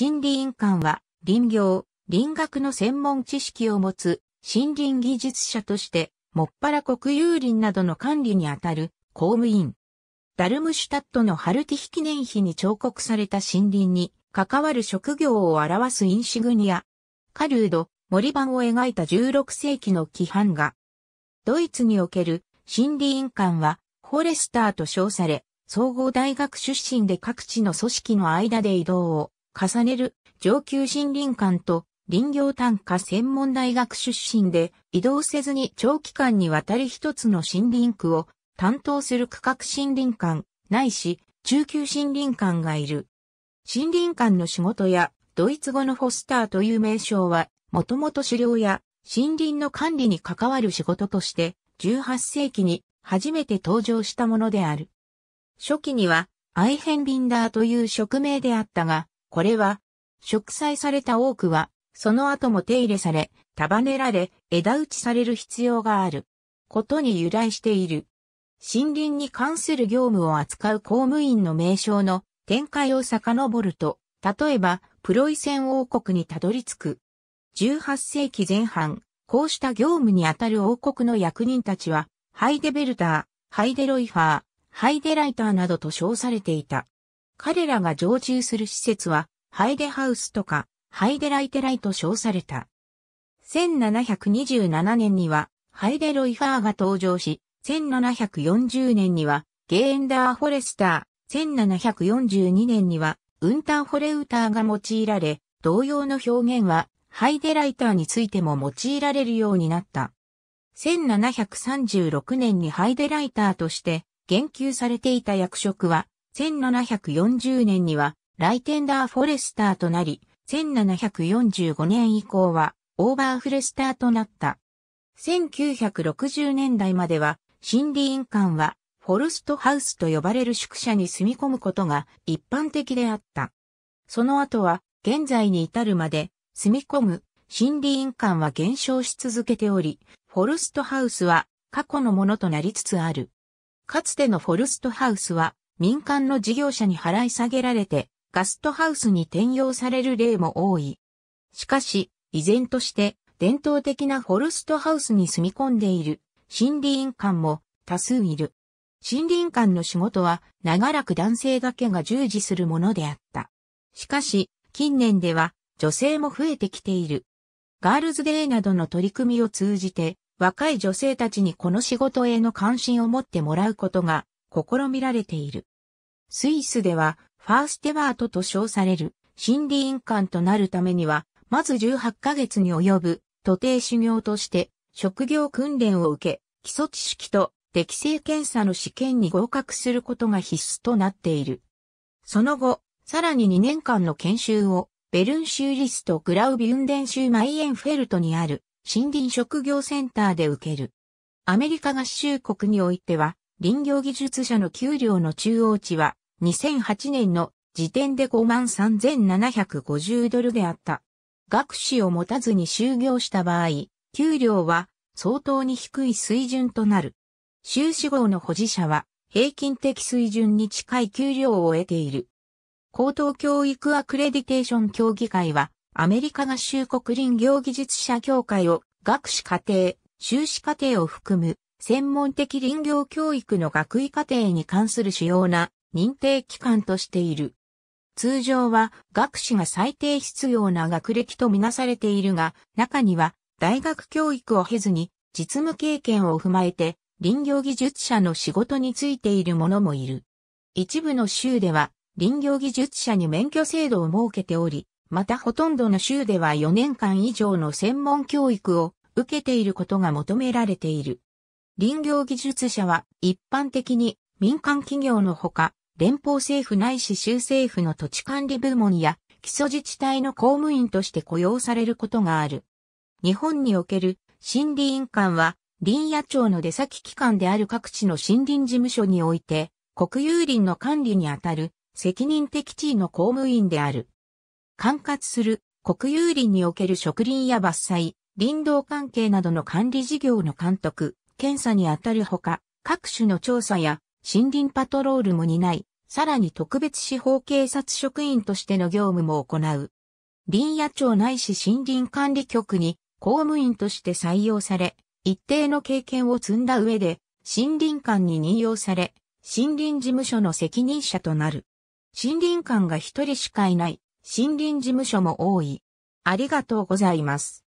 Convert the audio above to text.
森林館は林業、林学の専門知識を持つ森林技術者として、もっぱら国有林などの管理にあたる公務員。ダルムシュタットのハルティヒ記念碑に彫刻された森林に関わる職業を表すインシグニア。カルード、森版を描いた16世紀の規範が、ドイツにおける森林館はフォレスターと称され、総合大学出身で各地の組織の間で移動を重ねる上級森林館と林業単価専門大学出身で移動せずに長期間にわたり一つの森林区を担当する区画森林館ないし中級森林館がいる。森林館の仕事やドイツ語のフォスターという名称はもともと狩猟や森林の管理に関わる仕事として18世紀に初めて登場したものである。初期にはアイヘンビンダーという職名であったが、これは、植栽された多くは、その後も手入れされ、束ねられ、枝打ちされる必要がある。ことに由来している。森林に関する業務を扱う公務員の名称の展開を遡ると、例えば、プロイセン王国にたどり着く。18世紀前半、こうした業務にあたる王国の役人たちは、ハイデベルター、ハイデロイファー、ハイデライターなどと称されていた。彼らが常駐する施設は、ハイデハウスとか、ハイデライテライと称された。1727年には、ハイデロイファーが登場し、1740年には、ゲーエンダー・フォレスター、1742年には、ウンター・フォレウターが用いられ、同様の表現は、ハイデライターについても用いられるようになった。1736年にハイデライターとして、言及されていた役職は、1740年にはライテンダー・フォレスターとなり、1745年以降はオーバー・フレスターとなった。1960年代までは森林館はフォルストハウスと呼ばれる宿舎に住み込むことが一般的であった。その後は現在に至るまで住み込む森林館は減少し続けており、フォルストハウスは過去のものとなりつつある。かつてのフォルストハウスは民間の事業者に払い下げられて、ガストハウスに転用される例も多い。しかし、依然として伝統的なフォルストハウスに住み込んでいる森林館も多数いる。森林館の仕事は長らく男性だけが従事するものであった。しかし、近年では女性も増えてきている。ガールズデーなどの取り組みを通じて若い女性たちにこの仕事への関心を持ってもらうことが試みられている。スイスでは、ファーステバートと称される森林印鑑となるためには、まず18ヶ月に及ぶ徒弟修行として職業訓練を受け、基礎知識と適正検査の試験に合格することが必須となっている。その後、さらに2年間の研修をベルン州スとグラウビュンデン州マイエンフェルトにある森林職業センターで受ける。アメリカ合衆国においては林業技術者の給料の中央値は2008年の時点で53,750ドルであった。学士を持たずに就業した場合、給料は相当に低い水準となる。修士号の保持者は平均的水準に近い給料を得ている。高等教育アクレディテーション協議会はアメリカ合衆国林業技術者協会を学士課程、修士課程を含む専門的林業教育の学位課程に関する主要な認定機関としている。通常は学士が最低必要な学歴とみなされているが、中には大学教育を経ずに実務経験を踏まえて林業技術者の仕事についている者もいる。一部の州では林業技術者に免許制度を設けており、またほとんどの州では4年間以上の専門教育を受けていることが求められている。林業技術者は一般的に民間企業のほか、連邦政府ないし州政府の土地管理部門や基礎自治体の公務員として雇用されることがある。日本における森林館は林野庁の出先機関である各地の森林事務所において国有林の管理にあたる責任的地位の公務員である。管轄する国有林における植林や伐採、林道関係などの管理事業の監督、検査にあたるほか、各種の調査や森林パトロールも担い、さらに特別司法警察職員としての業務も行う。林野庁ないし森林管理局に公務員として採用され、一定の経験を積んだ上で、森林館に任用され、森林事務所の責任者となる。森林館が一人しかいない、森林事務所も多い。ありがとうございます。